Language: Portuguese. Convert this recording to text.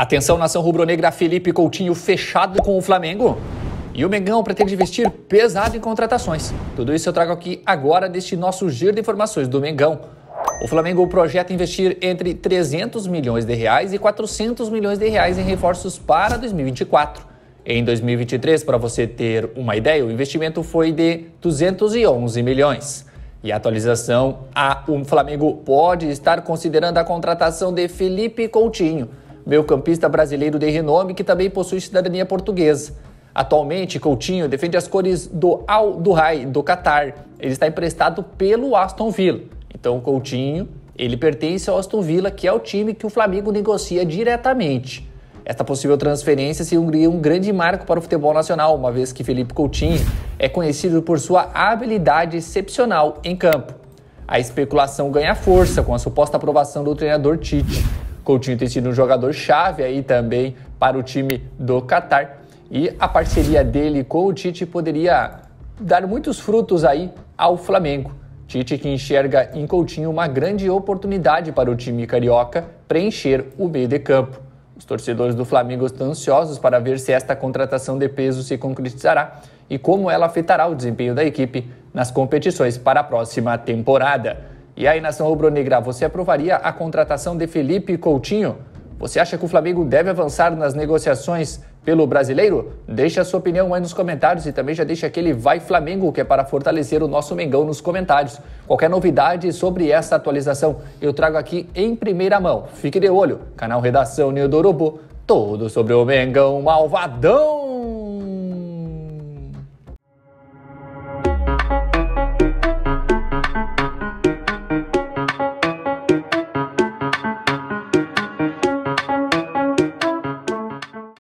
Atenção, nação rubro-negra, Felipe Coutinho fechado com o Flamengo. E o Mengão pretende investir pesado em contratações. Tudo isso eu trago aqui agora neste nosso giro de informações do Mengão. O Flamengo projeta investir entre 300 milhões de reais e 400 milhões de reais em reforços para 2024. Em 2023, para você ter uma ideia, o investimento foi de 211 milhões. E a atualização, a, o Flamengo pode estar considerando a contratação de Felipe Coutinho, meio-campista brasileiro de renome que também possui cidadania portuguesa. Atualmente, Coutinho defende as cores do Al Duhai, do Catar. Ele está emprestado pelo Aston Villa. Então, Coutinho, ele pertence ao Aston Villa, que é o time que o Flamengo negocia diretamente. Esta possível transferência seria um grande marco para o futebol nacional, uma vez que Felipe Coutinho é conhecido por sua habilidade excepcional em campo. A especulação ganha força com a suposta aprovação do treinador Tite, Coutinho tem sido um jogador chave aí também para o time do Qatar e a parceria dele com o Tite poderia dar muitos frutos aí ao Flamengo. Tite que enxerga em Coutinho uma grande oportunidade para o time carioca preencher o meio de campo. Os torcedores do Flamengo estão ansiosos para ver se esta contratação de peso se concretizará e como ela afetará o desempenho da equipe nas competições para a próxima temporada. E aí, nação rubro-negra, você aprovaria a contratação de Felipe Coutinho? Você acha que o Flamengo deve avançar nas negociações pelo brasileiro? Deixe a sua opinião aí nos comentários e também já deixa aquele Vai Flamengo, que é para fortalecer o nosso Mengão nos comentários. Qualquer novidade sobre essa atualização eu trago aqui em primeira mão. Fique de olho, canal Redação Neo Urubu, todo sobre o Mengão Malvadão!